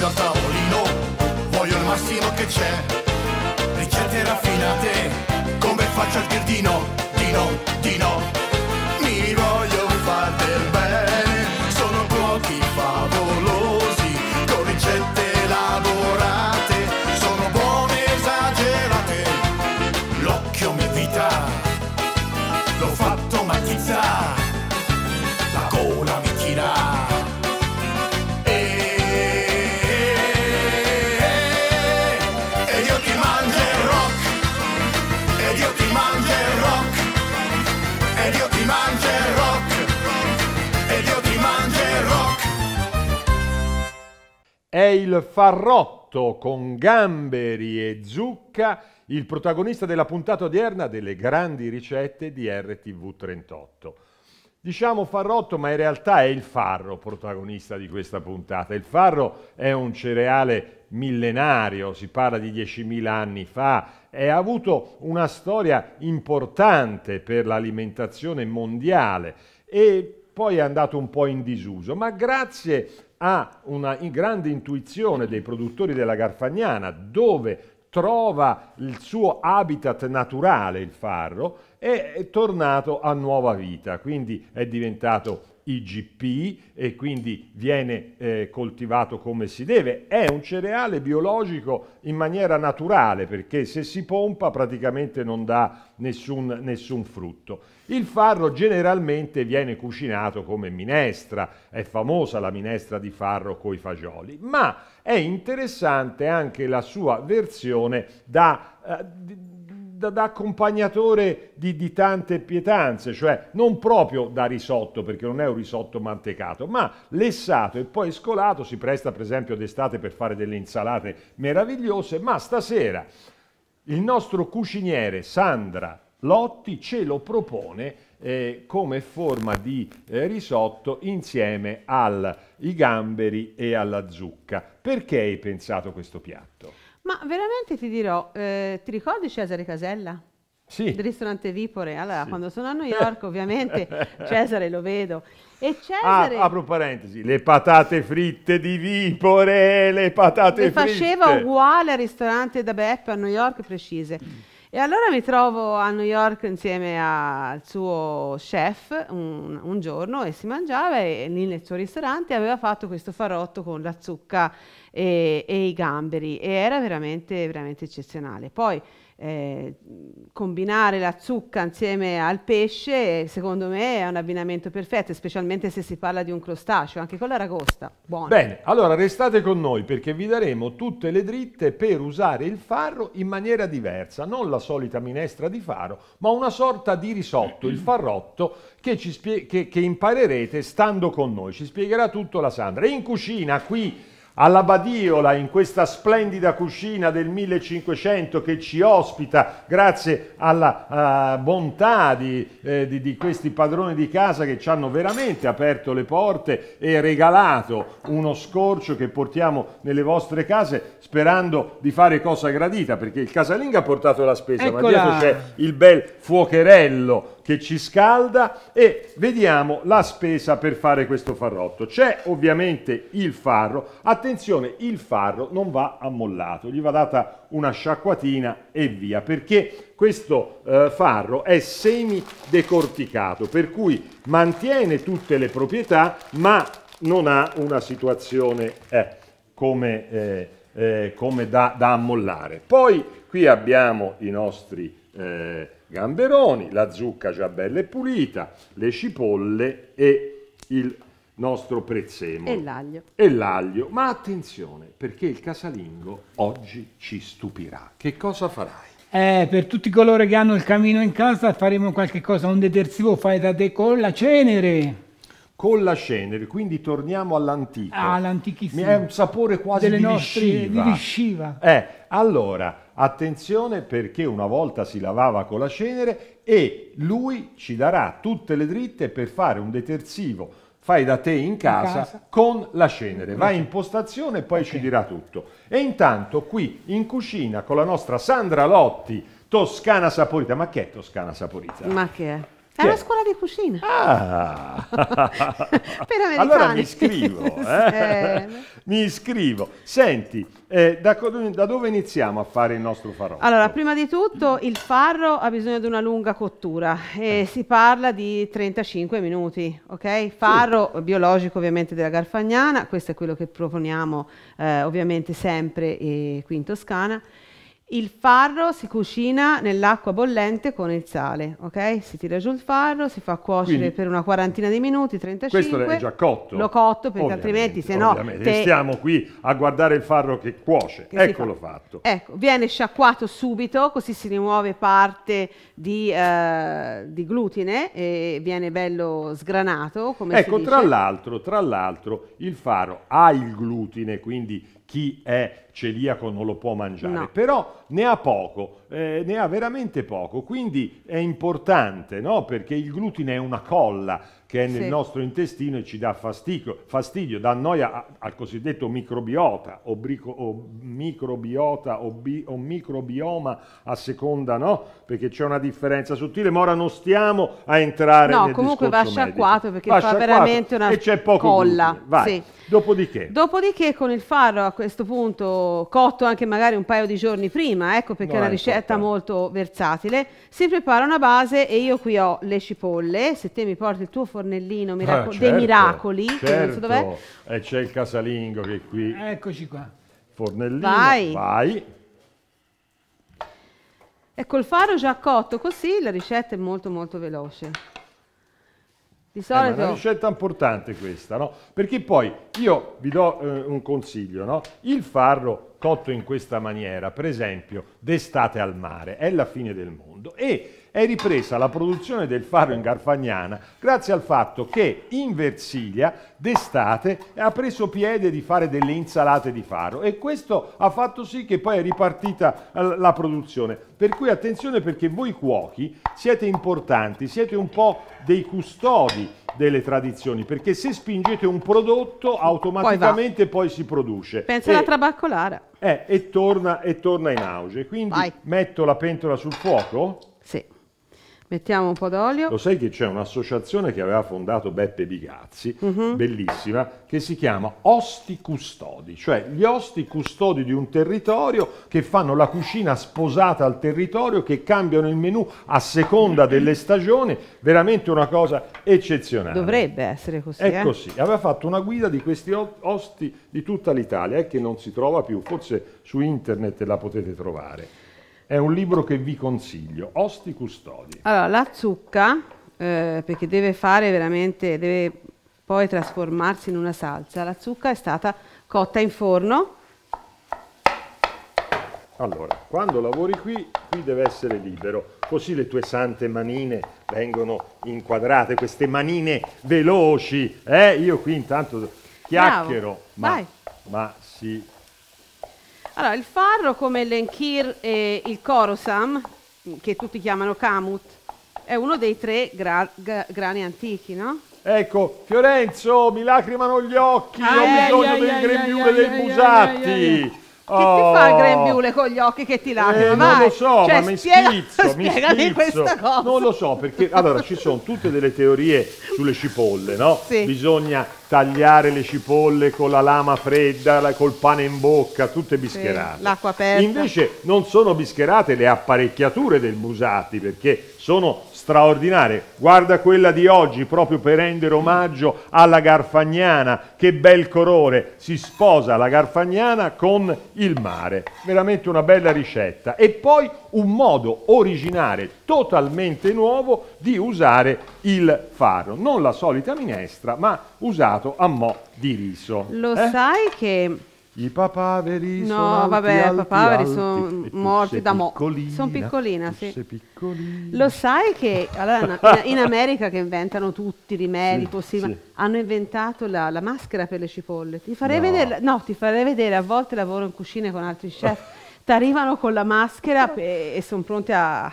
da tavolino, voglio il massimo che c'è, ricette raffinate, come faccio il dir di no, di no, di no. È il farrotto con gamberi e zucca il protagonista della puntata odierna delle grandi ricette di RTV38. Diciamo farrotto, ma in realtà è il farro protagonista di questa puntata. Il farro è un cereale millenario, si parla di 10.000 anni fa, e ha avuto una storia importante per l'alimentazione mondiale e poi è andato un po' in disuso, ma grazie ha una grande intuizione dei produttori della Garfagnana, dove trova il suo habitat naturale, il farro, e è tornato a nuova vita, quindi è diventato IGP e quindi viene eh, coltivato come si deve. È un cereale biologico in maniera naturale perché se si pompa praticamente non dà nessun, nessun frutto. Il farro generalmente viene cucinato come minestra, è famosa la minestra di farro con i fagioli, ma è interessante anche la sua versione da... Eh, da, da accompagnatore di, di, tante pietanze, cioè non proprio da risotto, perché non è un risotto mantecato, ma lessato e poi scolato, si presta per esempio d'estate per fare delle insalate meravigliose, ma stasera il nostro cuciniere Sandra Lotti ce lo propone eh, come forma di eh, risotto insieme ai gamberi e alla zucca. Perché hai pensato questo piatto? Ma veramente ti dirò, eh, ti ricordi Cesare Casella? Sì. Il ristorante Vipore. Allora, sì. quando sono a New York, ovviamente Cesare lo vedo. E ah, Cesare. Ah, apro parentesi, le patate fritte di Vipore, le patate le fritte. Le faceva uguale al ristorante da Beppe a New York, precise. E allora mi trovo a New York insieme al suo chef un, un, giorno e si mangiava e lì nel suo ristorante aveva fatto questo farotto con la zucca e, e i gamberi e era veramente, veramente eccezionale. Poi eh, combinare la zucca insieme al pesce secondo me è un abbinamento perfetto, specialmente se si parla di un crostaceo, anche con l'aragosta. Buono. Bene, allora restate con noi perché vi daremo tutte le dritte per usare il farro in maniera diversa, non la solita minestra di faro, ma una sorta di risotto, il farrotto, che, che, che imparerete stando con noi. Ci spiegherà tutto la Sandra. E In cucina qui alla Badiola in questa splendida cucina del 1500 che ci ospita grazie alla uh, bontà di, eh, di, di, questi padroni di casa che ci hanno veramente aperto le porte e regalato uno scorcio che portiamo nelle vostre case sperando di fare cosa gradita perché il casalinga ha portato la spesa Eccola. ma dietro c'è il bel fuocherello che ci scalda e vediamo la spesa per fare questo farrotto. C'è ovviamente il farro, attenzione il farro non va ammollato, gli va data una sciacquatina e via perché questo eh, farro è semi decorticato per cui mantiene tutte le proprietà ma non ha una situazione eh, come, eh, eh, come da, da, ammollare. Poi qui abbiamo i nostri eh, gamberoni, la zucca già bella e pulita, le cipolle e il nostro prezzemolo. E l'aglio. E l'aglio. Ma attenzione, perché il casalingo oggi ci stupirà. Che cosa farai? Eh, per tutti coloro che hanno il camino in casa faremo qualche cosa, un detersivo fai da te con la cenere con la cenere, quindi torniamo all'antico. Ah, l'antichissimo. È un sapore quasi Delle di nostre, Di risciva. Eh, allora, Attenzione perché una volta si lavava con la cenere e lui ci darà tutte le dritte per fare un detersivo fai da te in casa, in casa. con la cenere. Vai in postazione e poi okay. ci dirà tutto. E intanto qui in cucina con la nostra Sandra Lotti, Toscana Saporita. Ma che è Toscana Saporita? Ma che è? È una scuola di cucina. Ah. per americani. Allora mi iscrivo. Eh? mi iscrivo. Senti, eh, da, da, dove iniziamo a fare il nostro farro? Allora, prima di tutto il farro ha bisogno di una lunga cottura e eh. si parla di 35 minuti, ok? Farro sì. biologico ovviamente della Garfagnana, questo è quello che proponiamo eh, ovviamente sempre eh, qui in Toscana. Il farro si cucina nell'acqua bollente con il sale, ok? Si tira giù il farro, si fa cuocere Quindi, per una quarantina di minuti, 35. Questo è già cotto. Lo cotto perché altrimenti se no... Te... Stiamo qui a guardare il farro che cuoce, che eccolo fa. fatto. Ecco, viene sciacquato subito così si rimuove parte di, eh, di glutine e viene bello sgranato, ecco, tra l'altro, tra l'altro il farro ha il glutine, quindi chi è celiaco non lo può mangiare, no. però ne ha poco eh, ne ha veramente poco, quindi è importante no? perché il glutine è una colla che è nel sì. nostro intestino e ci dà fastidio, fastidio dà noia al cosiddetto microbiota o, brico, o microbiota o, bi, o, microbioma a seconda, no? Perché c'è una differenza sottile, ma ora non stiamo a entrare no, nel comunque va sciacquato medico. perché va fa sciacquato veramente una e c'è poco colla. Sì. Dopodiché? Dopodiché con il farro a questo punto cotto anche magari un paio di giorni prima, ecco perché no, è una ecco. ricetta ricetta certo. molto versatile. Si prepara una base e io qui ho le cipolle. Se te mi porti il tuo fornellino miraco ah, certo, dei miracoli, certo. dov'è. E c'è il casalingo che è qui. Eccoci qua. Fornellino. Vai. Vai. E col faro già cotto così la ricetta è molto molto veloce. Di solito... Eh, è una scelta importante questa, no? Perché poi io vi do eh, un consiglio, no? Il farro cotto in questa maniera, per esempio, d'estate al mare, è la fine del mondo. E è ripresa la produzione del faro in Garfagnana grazie al fatto che in Versilia d'estate ha preso piede di fare delle insalate di faro e questo ha fatto sì che poi è ripartita eh, la produzione. Per cui attenzione perché voi cuochi siete importanti, siete un po' dei custodi delle tradizioni, perché se spingete un prodotto automaticamente poi, poi si produce. Pensa alla trabaccolara. Eh, e torna, e torna in auge. Quindi Vai. metto la pentola sul fuoco. Mettiamo un po' d'olio. Lo sai che c'è un'associazione che aveva fondato Beppe Bigazzi, uh mhm. -huh. bellissima, che si chiama Osti Custodi, cioè gli osti custodi di un territorio che fanno la cucina sposata al territorio, che cambiano il menù a seconda delle stagioni, veramente una cosa eccezionale. Dovrebbe essere così. È eh? così. Aveva fatto una guida di questi osti di tutta l'Italia, eh, che non si trova più, forse su internet la potete trovare. È un libro che vi consiglio, Osti Custodi. Allora, la zucca, eh, perché deve fare veramente, deve poi trasformarsi in una salsa. La zucca è stata cotta in forno. Allora, quando lavori qui, qui deve essere libero, così le tue sante manine vengono inquadrate, queste manine veloci. Eh, io qui intanto chiacchiero, Bravo, ma, ma si allora, il farro come l'enkir e il korosam, che tutti chiamano kamut, è uno dei tre gra grani antichi, no? Ecco, Fiorenzo, mi lacrimano gli occhi, ah, ho bisogno del grembiule dei Busatti oh. ti fa il grembiule oh. con gli occhi che ti lacrima? Eh, non lo so, cioè, ma mi spiega, schizzo, mi schizzo. cosa. Non lo so, perché allora ci sono tutte delle teorie sulle cipolle, no? Sì. Bisogna tagliare le cipolle con la lama fredda, la, col pane in bocca, tutte bischerate. Sì, L'acqua aperta. Invece non sono bischerate le apparecchiature del Musati, perché sono straordinarie. Guarda quella di oggi, proprio per rendere omaggio alla Garfagnana, che bel colore, si sposa la Garfagnana con il mare. Veramente una bella ricetta. E poi un modo originale, totalmente nuovo, di usare il faro, Non la solita minestra, ma usato a mo' di riso. Lo eh? sai che i papaveri no, sono vabbè, alti, papaveri alti, sono morti da mo'. Sono piccolina, sì. Piccolina. Lo sai che allora, in, America che inventano tutti i rimedi sì, possibili, sì. hanno inventato la, la, maschera per le cipolle. Ti farei, no. Vedere, no, ti farei vedere, a volte lavoro in cucina con altri chef, ti arrivano con la maschera e, e sono pronti a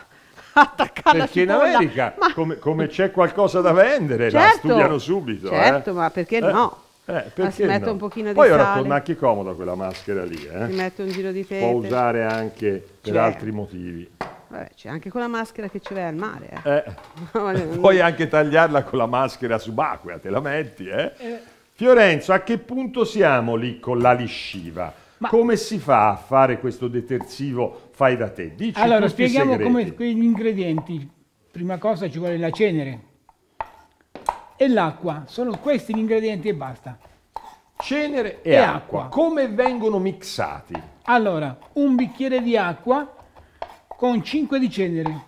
attaccare perché la cipolla. Perché in America, ma... come, come c'è qualcosa da vendere, certo, la studiano subito. Eh. Certo, eh? ma perché eh? no? Eh, Ma ah, si mette no? un pochino di Poi ora torna anche comoda quella maschera lì, eh? Si mette un giro di pepe. Può usare anche per cioè. altri motivi. Vabbè, c'è anche quella maschera che ci vai al mare, eh. eh. Puoi anche tagliarla con la maschera subacquea, te la metti, eh? eh. Fiorenzo, a che punto siamo lì con la lisciva? Ma come si fa a fare questo detersivo fai da te? Dici allora, spieghiamo come gli ingredienti. Prima cosa ci vuole la cenere, e l'acqua. Sono questi gli ingredienti e basta. Cenere e, e acqua. acqua. Come vengono mixati? Allora, un bicchiere di acqua con 5 di cenere.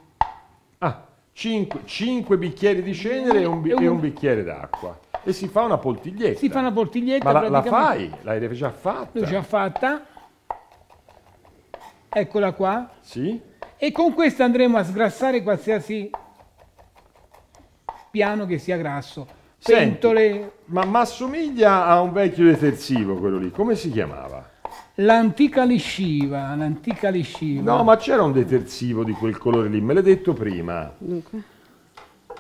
Ah, 5, 5 bicchieri di cenere e un, e un, e un bicchiere d'acqua. E si fa una poltiglietta. Si fa una poltiglietta. Ma la, la fai? L'hai già fatta? L'ho già fatta. Eccola qua. Sì. E con questa andremo a sgrassare qualsiasi piano che sia grasso. Pentole... Senti, ma, ma assomiglia a un vecchio detersivo quello lì, come si chiamava? L'antica lisciva, l'antica lisciva. No, ma c'era un detersivo di quel colore lì, me l'hai detto prima. Dunque.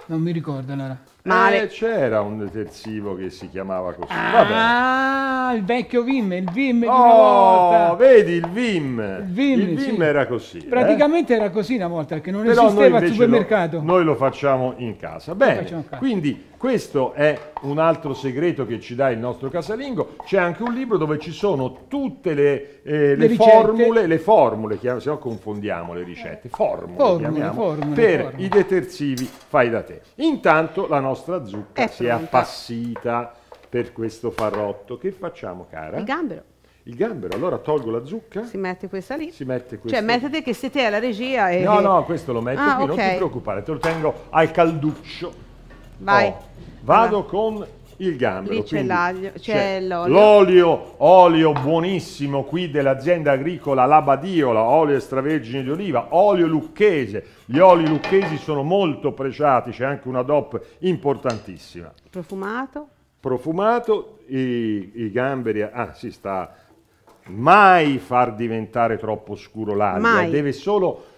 Non mi ricordo allora male. Eh, c'era un detersivo che si chiamava così. Ah, Vabbè. il vecchio Vim, il Vim oh, vedi il Vim. Il Vim, il Vim sì. era così. Praticamente eh? era così una volta, che non Però esisteva al supermercato. Lo, noi lo facciamo in casa. Bene, in casa. quindi questo è un altro segreto che ci dà il nostro casalingo. C'è anche un libro dove ci sono tutte le, eh, le, le formule, le formule, chiam- se no confondiamo le ricette, formule, formule, formule per formule. i detersivi fai da te. Intanto la nostra nostra zucca si è appassita per questo farrotto. Che facciamo, cara? Il gambero. Il gambero, allora tolgo la zucca. Si mette questa lì. Si mette questa. Cioè, mettete che siete alla regia e... No, no, questo lo metto ah, qui, okay. non ti preoccupare, te lo tengo al calduccio. Vai. Oh, vado allora. con il gambero. Lì c'è, l'aglio, c'è, l'olio. L'olio, olio buonissimo qui dell'azienda agricola Labadiola, olio extravergine di oliva, olio lucchese. Gli oli lucchesi sono molto pregiati, c'è anche una DOP importantissima. Profumato? Profumato, i, i gamberi, ah si sta mai far diventare troppo scuro Mai. deve solo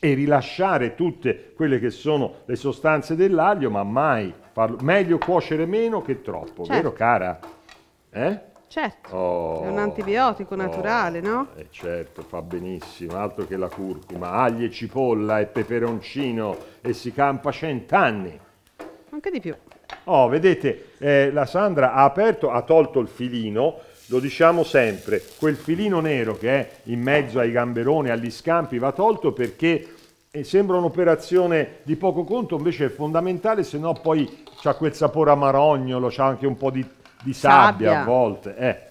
e rilasciare tutte quelle che sono le sostanze dell'aglio, ma mai farlo. Meglio cuocere meno che troppo, certo. vero cara? Eh? Certo, oh, è un antibiotico oh. naturale, oh, no? Eh certo, fa benissimo, altro che la curcuma, aglio e cipolla e peperoncino e si campa cent'anni. Anche di più. Oh, vedete, eh, la Sandra ha aperto, ha tolto il filino, lo diciamo sempre, quel filino nero che è in mezzo ai gamberoni, agli scampi, va tolto perché eh, sembra un'operazione di poco conto, invece è fondamentale, se no poi c'ha quel sapore amarognolo, c'ha anche un po' di, di sabbia, sabbia, a volte. Eh.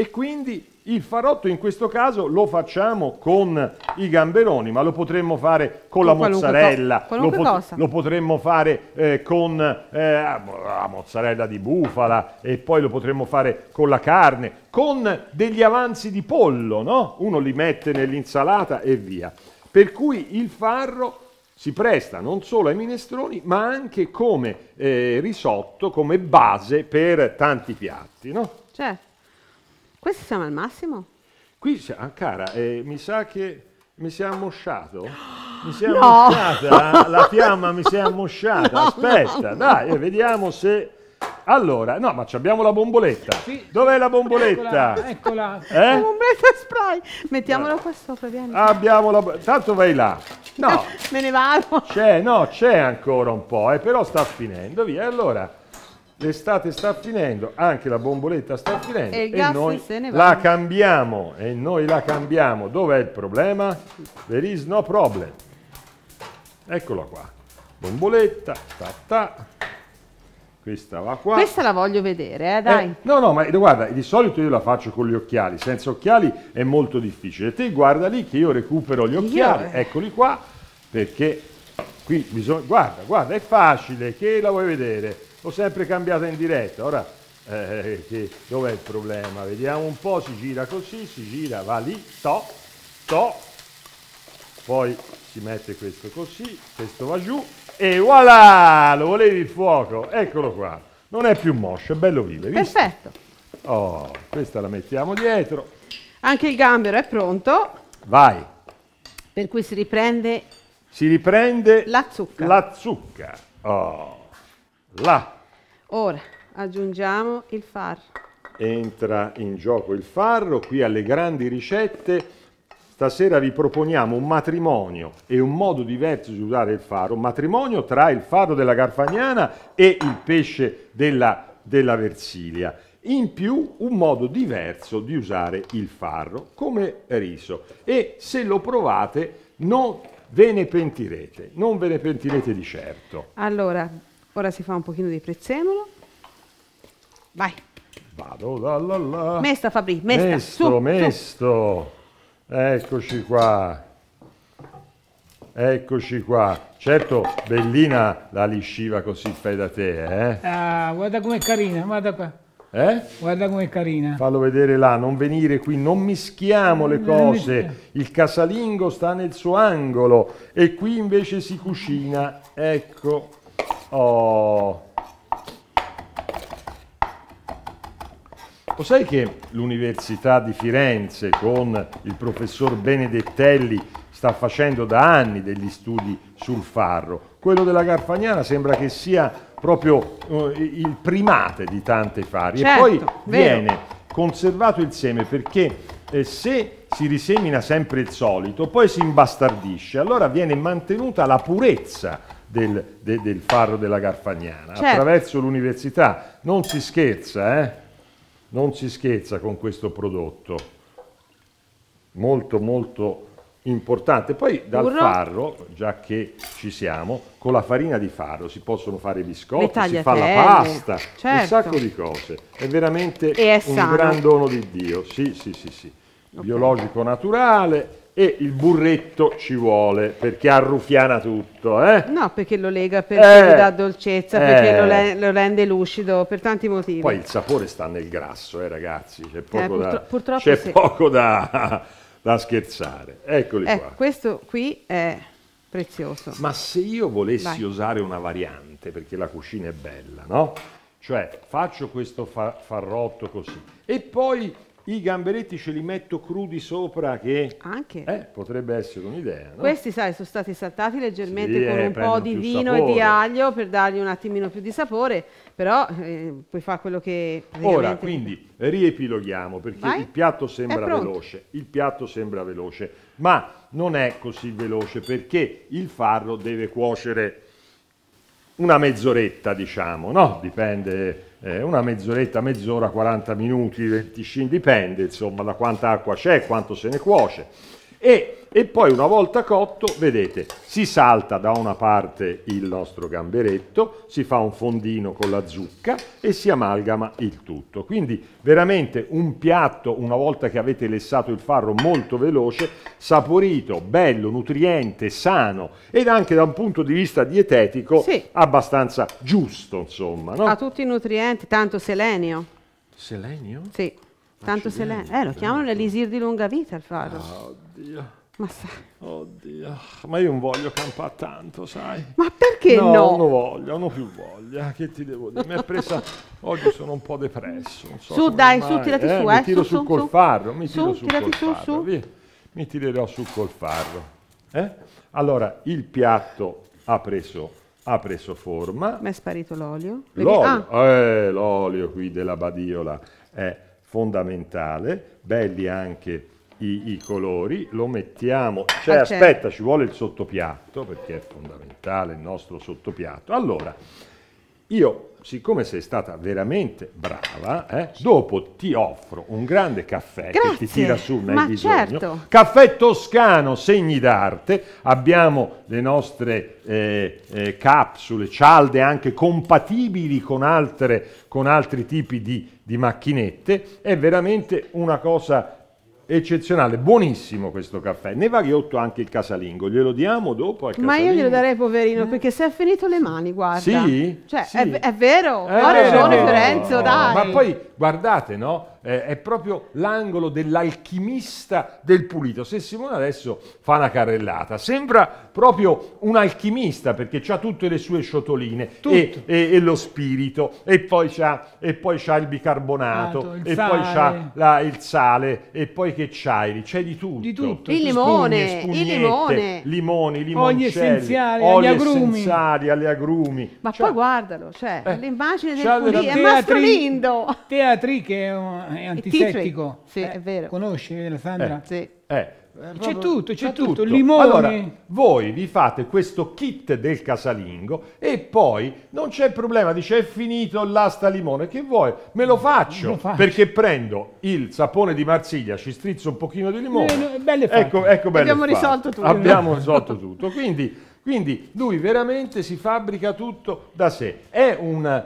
E quindi il farotto in questo caso lo facciamo con i gamberoni, ma lo potremmo fare con, con la mozzarella, co lo, pot lo, potremmo fare eh, con eh, la mozzarella di bufala e poi lo potremmo fare con la carne, con degli avanzi di pollo, no? Uno li mette nell'insalata e via. Per cui il farro si presta non solo ai minestroni, ma anche come eh, risotto, come base per tanti piatti, no? Certo. Questo siamo al massimo? Qui, siamo, ah, Cara, eh, mi sa che mi si è ammosciato. Mi si è no. ammosciata la fiamma, mi si è ammosciata. No, Aspetta, no, dai, eh, vediamo se. Allora, no, ma abbiamo la bomboletta. Sì. Dov'è la bomboletta? Eccola. eccola. Eh? La bomboletta spray. Mettiamola qua sopra, vieni. Abbiamo la Tanto vai là. No. Me ne vado. C'è, no, c'è ancora un po', eh, però sta finendo, via. Allora, l'estate sta finendo, anche la bomboletta sta finendo e, e noi la cambiamo e noi la cambiamo. Dov'è il problema? There is no problem. Eccola qua. Bomboletta, ta ta. Questa va qua. Questa la voglio vedere, eh, dai. Eh, no, no, ma guarda, di solito io la faccio con gli occhiali, senza occhiali è molto difficile. Te guarda lì che io recupero gli occhiali, io... Eh. eccoli qua, perché qui bisogna... Guarda, guarda, è facile, che la vuoi vedere? L'ho sempre cambiata in diretta, ora eh, eh, che, dov'è il problema? Vediamo un po', si gira così, si gira, va lì, to, to, poi si mette questo così, questo va giù e voilà, lo volevi il fuoco, eccolo qua, non è più moscio, è bello vivo, Perfetto. Oh, questa la mettiamo dietro. Anche il gambero è pronto. Vai. Per cui si riprende... Si riprende... La zucca. La zucca. Oh là. Ora aggiungiamo il farro. Entra in gioco il farro, qui alle grandi ricette. Stasera vi proponiamo un matrimonio e un modo diverso di usare il farro. un matrimonio tra il farro della Garfagnana e il pesce della, della Versilia. In più un modo diverso di usare il farro come riso e se lo provate non ve ne pentirete, non ve ne pentirete di certo. Allora, Ora si fa un pochino di prezzemolo. Vai. Vado, la, la, la. Mesta Fabri, mesta. Mesto, su, mesto. Su. Eccoci qua. Eccoci qua. Certo, bellina la lisciva così fai da te, eh? Ah, guarda com'è carina, guarda qua. Eh? Guarda com'è carina. Fallo vedere là, non venire qui, non mischiamo le cose. Il casalingo sta nel suo angolo e qui invece si cucina. Ecco. Oh. Lo sai che l'Università di Firenze con il professor Benedettelli sta facendo da anni degli studi sul farro? Quello della Garfagnana sembra che sia proprio uh, il primate di tante fari. Certo, e poi certo, vero. viene conservato il seme perché eh, se si risemina sempre il solito, poi si imbastardisce, allora viene mantenuta la purezza del, de, del Faro della Garfagnana. Certo. Attraverso l'università non si scherza, eh? non si scherza con questo prodotto, molto molto importante. Poi dal Burro. farro, già che ci siamo, con la farina di farro si possono fare i biscotti, si fa la pasta, certo. un sacco di cose. È veramente è un gran dono di Dio. Sì, sì, sì, sì. Okay. Biologico naturale, e il burretto ci vuole perché arruffiana tutto eh? no perché lo lega perché eh, gli dà dolcezza perché lo, eh. le, lo, rende lucido per tanti motivi poi il sapore sta nel grasso eh ragazzi c'è eh, poco, purtro da, c'è sì. poco da, da, scherzare eccoli eh, qua questo qui è prezioso ma se io volessi Vai. usare una variante perché la cucina è bella no? cioè faccio questo fa farrotto così e poi i gamberetti ce li metto crudi sopra che... Anche? Eh, potrebbe essere un'idea, no? Questi, sai, sono stati saltati leggermente sì, con eh, un po' di vino sapore. e di aglio per dargli un attimino più di sapore, però eh, puoi fare quello che... Ora, quindi, riepiloghiamo, perché Vai? il piatto sembra veloce, il piatto sembra veloce, ma non è così veloce perché il farro deve cuocere una mezz'oretta, diciamo, no? Dipende, eh, una mezz'oretta, mezz'ora, 40 minuti, 25, dipende, insomma, da quanta acqua c'è, quanto se ne cuoce. E, e poi una volta cotto, vedete, si salta da una parte il nostro gamberetto, si fa un fondino con la zucca e si amalgama il tutto. Quindi veramente un piatto, una volta che avete lessato il farro, molto veloce, saporito, bello, nutriente, sano ed anche da un punto di vista dietetico sì. abbastanza giusto, insomma. No? Ha tutti i nutrienti, tanto selenio. Selenio? Sì, tanto selenio. Eh, lo chiamano l'elisir di lunga vita il farro. Ah. Oddio. Ma sai. Oddio, ma io non voglio campare tanto, sai. Ma perché no? No, non voglio, non ho più voglia, che ti devo dire? Mi è presa, oggi sono un po' depresso. So su dai, mai. su, tirati eh, su, eh. Mi tiro su, su col su. farro, mi su, tiro su tirati su, farro. su. Via. Mi tirerò su col farro. Eh? Allora, il piatto ha preso ha preso forma. Mi è sparito l'olio. L'olio, ah. eh, l'olio qui della badiola è fondamentale, belli anche i, i colori, lo mettiamo, ah, cioè, ah, aspetta ci vuole il sottopiatto perché è fondamentale il nostro sottopiatto. Allora, io siccome sei stata veramente brava, eh, dopo ti offro un grande caffè Grazie, che ti tira su, nel hai bisogno. Certo. Caffè toscano, segni d'arte, abbiamo le nostre eh, eh, capsule, cialde anche compatibili con, altre, con altri tipi di, di macchinette, è veramente una cosa eccezionale, buonissimo questo caffè. Ne va ghiotto anche il casalingo, glielo diamo dopo al casalingo. Ma io glielo darei poverino, eh. perché si è finito le mani, guarda. Sì? Cioè, sì. È, è, vero, eh, è ha ragione Fiorenzo, dai. Ma poi, guardate, no? eh, è proprio l'angolo dell'alchimista del pulito. Se Simone adesso fa una carrellata, sembra proprio un alchimista perché ha tutte le sue sciotoline e, e, e, lo spirito e poi c'ha, e poi c'ha il bicarbonato il e sale. poi c'ha la, il sale e poi che c'hai? C'è di tutto. Di tutto. Il limone, spugne, il limone. Limoni, limoncelli, oli essenziali, oli agli essenziali, agli agrumi. Ma cioè, poi guardalo, cioè, eh, l'immagine del pulito, è Mastro Lindo. Teatri che è eh, un è antisettico. Sì, eh, è vero. Conosci, Alessandra? Eh, sì. Eh. eh c'è tutto, c'è tutto. tutto. Limone. Allora, voi vi fate questo kit del casalingo e poi non c'è problema, dice è finito l'asta limone, che vuoi? Me lo mm, faccio, lo faccio, perché prendo il sapone di Marsiglia, ci strizzo un pochino di limone. Eh, belle fatte. ecco, ecco belle Abbiamo fatte. risolto tutto. Abbiamo no? risolto tutto. Quindi, quindi lui veramente si fabbrica tutto da sé. È un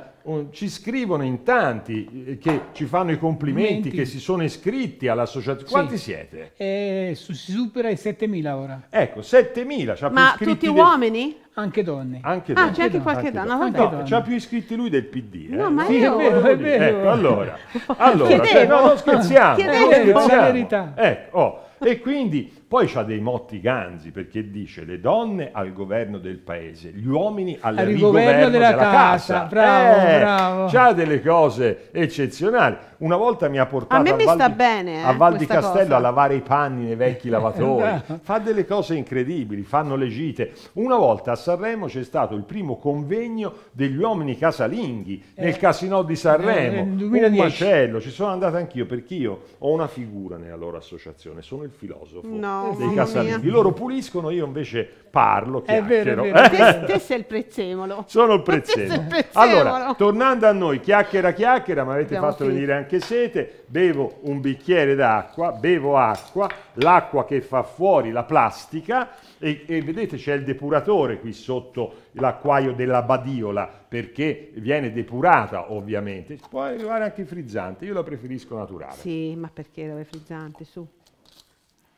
ci scrivono in tanti eh, che ci fanno i complimenti, che si sono iscritti all'associazione. Quanti sì. siete? Eh, si supera i 7.000 ora. Ecco, 7.000. Cioè Ma tutti del... uomini? Anche donne. Anche ah, donne. Ah, c'è anche qualche anche donna. donna. No, c'ha più iscritti lui del PD. Eh? No, ma sì, io... è vero, è vero. Ecco, allora, allora cioè, no, non scherziamo. Chiedevo. Non scherziamo. Ecco, oh. E quindi poi c'ha dei motti ganzi perché dice le donne al governo del paese, gli uomini al governo, rigoverno della, della casa. casa. Bravo, eh, bravo. C'ha delle cose eccezionali. Una volta mi ha portato a, a, Val, di, bene, eh, a Val di Castello cosa. a lavare i panni nei vecchi lavatori. Fa delle cose incredibili, fanno le gite. Una volta a Sanremo c'è stato il primo convegno degli uomini casalinghi eh, nel Casino di Sanremo. Eh, Un macello, ci sono andato anch'io perché io ho una figura nella loro associazione, sono il filosofo. No. Eh, dei casalinghi. Loro puliscono, io invece parlo, è chiacchiero. Vero, è vero. te, te sei il prezzemolo. Sono il prezzemolo. il prezzemolo. Allora, tornando a noi, chiacchiera chiacchiera, mi avete fatto finito. venire anche sete, bevo un bicchiere d'acqua, bevo acqua, l'acqua che fa fuori la plastica e, e vedete c'è il depuratore qui sotto l'acquaio della badiola perché viene depurata ovviamente, può arrivare anche frizzante, io la preferisco naturale. Sì, ma perché la frizzante, su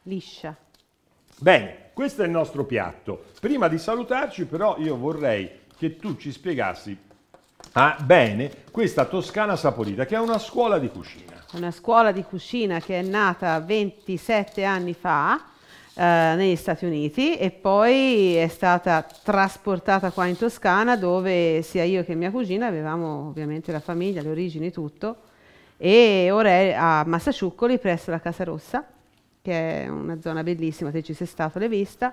liscia. Bene, questo è il nostro piatto. Prima di salutarci però io vorrei che tu ci spiegassi ah, bene questa Toscana Saporita che è una scuola di cucina. Una scuola di cucina che è nata 27 anni fa eh, negli Stati Uniti e poi è stata trasportata qua in Toscana dove sia io che mia cugina avevamo ovviamente la famiglia, le origini, tutto e ora è a Massacciuccoli presso la Casa Rossa che è una zona bellissima, se ci sei stato l'hai vista.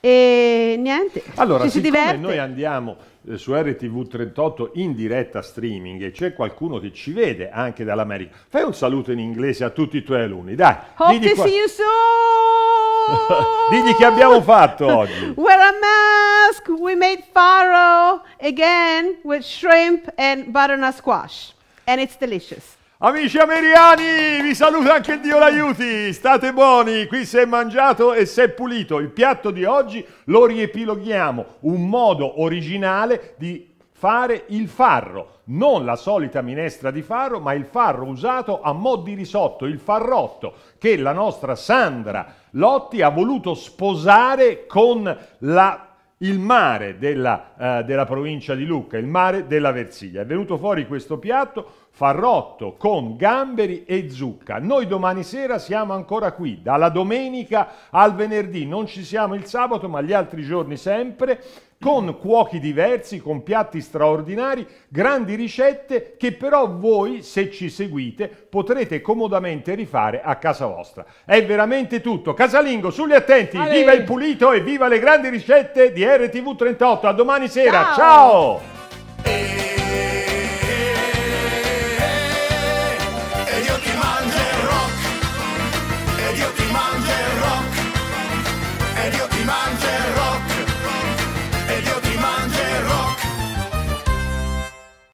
E niente, allora, ci si diverte. noi andiamo eh, su RTV 38 in diretta streaming e c'è qualcuno che ci vede anche dall'America. Fai un saluto in inglese a tutti i tuoi alunni, dai. Hope to qua... see you soon! Digli che abbiamo fatto oggi. Wear a mask, we made farro again with shrimp and butternut squash and it's delicious. Amici ameriani, vi saluta anche Dio l'aiuti, state buoni, qui si è mangiato e si è pulito. Il piatto di oggi lo riepiloghiamo, un modo originale di fare il farro, non la solita minestra di farro, ma il farro usato a mo' di risotto, il farrotto, che la nostra Sandra Lotti ha voluto sposare con la il mare della, eh, della, provincia di Lucca, il mare della Versiglia. È venuto fuori questo piatto farrotto con gamberi e zucca. Noi domani sera siamo ancora qui, dalla domenica al venerdì, non ci siamo il sabato ma gli altri giorni sempre con cuochi diversi, con piatti straordinari, grandi ricette che però voi, se ci seguite, potrete comodamente rifare a casa vostra. È veramente tutto. Casalingo, sugli attenti, Ale. viva il pulito e viva le grandi ricette di RTV38. A domani sera, ciao! ciao. Eh.